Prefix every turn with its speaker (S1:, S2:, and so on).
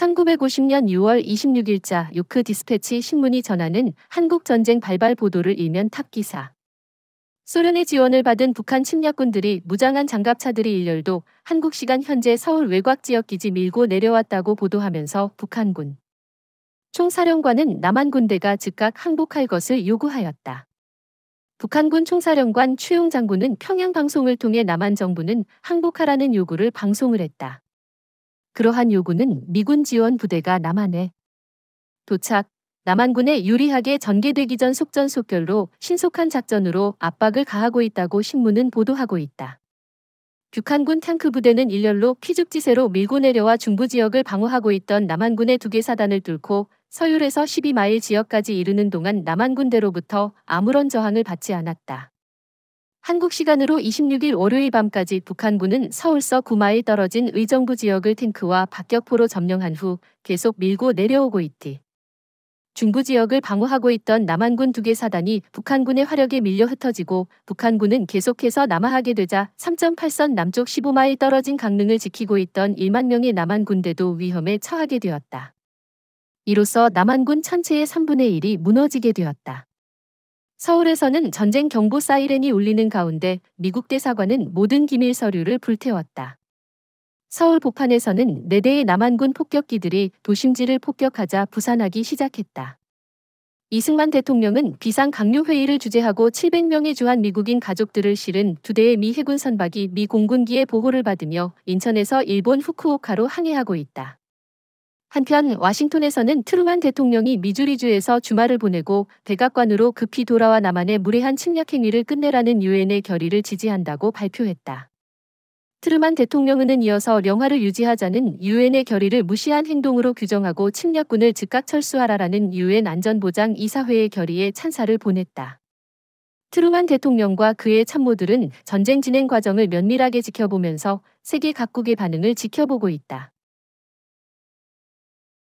S1: 1950년 6월 26일자 요크 디스패치 신문이 전하는 한국 전쟁 발발 보도를 일면 탑 기사. 소련의 지원을 받은 북한 침략군들이 무장한 장갑차들이 일렬도 한국 시간 현재 서울 외곽 지역 기지 밀고 내려왔다고 보도하면서 북한군 총사령관은 남한 군대가 즉각 항복할 것을 요구하였다. 북한군 총사령관 추용 장군은 평양 방송을 통해 남한 정부는 항복하라는 요구를 방송을 했다. 그러한 요구는 미군 지원 부대가 남한에 도착, 남한군에 유리하게 전개되기 전 속전속결로 신속한 작전으로 압박을 가하고 있다고 신문은 보도하고 있다. 북한군 탱크 부대는 일렬로 퀴즈지세로 밀고 내려와 중부 지역을 방어하고 있던 남한군의 두 개 사단을 뚫고 서율에서 12마일 지역까지 이르는 동안 남한군대로부터 아무런 저항을 받지 않았다. 한국 시간으로 26일 월요일 밤까지 북한군은 서울서 9마일 떨어진 의정부 지역을 탱크와 박격포로 점령한 후 계속 밀고 내려오고 있디. 중부 지역을 방어하고 있던 남한군 두 개 사단이 북한군의 화력에 밀려 흩어지고 북한군은 계속해서 남하하게 되자 3.8선 남쪽 15마일 떨어진 강릉을 지키고 있던 1만 명의 남한군대도 위험에 처하게 되었다. 이로써 남한군 천체의 3분의 1이 무너지게 되었다. 서울에서는 전쟁 경보 사이렌이 울리는 가운데 미국 대사관은 모든 기밀 서류를 불태웠다. 서울 복판에서는 4대의 남한군 폭격기들이 도심지를 폭격하자 부산하기 시작했다. 이승만 대통령은 비상 강요 회의를 주재하고 700명의 주한 미국인 가족들을 실은 두 대의 미 해군 선박이 미 공군기의 보호를 받으며 인천에서 일본 후쿠오카로 항해하고 있다. 한편 와싱턴에서는 트루만 대통령이 미주리주에서 주말을 보내고 백악관으로 급히 돌아와 남한의 무례한 침략 행위를 끝내라는 유엔의 결의를 지지한다고 발표했다. 트루만 대통령은 이어서 영화를 유지하자는 유엔의 결의를 무시한 행동으로 규정하고 침략군을 즉각 철수하라라는 유엔 안전보장 이사회의 결의에 찬사를 보냈다. 트루만 대통령과 그의 참모들은 전쟁 진행 과정을 면밀하게 지켜보면서 세계 각국의 반응을 지켜보고 있다.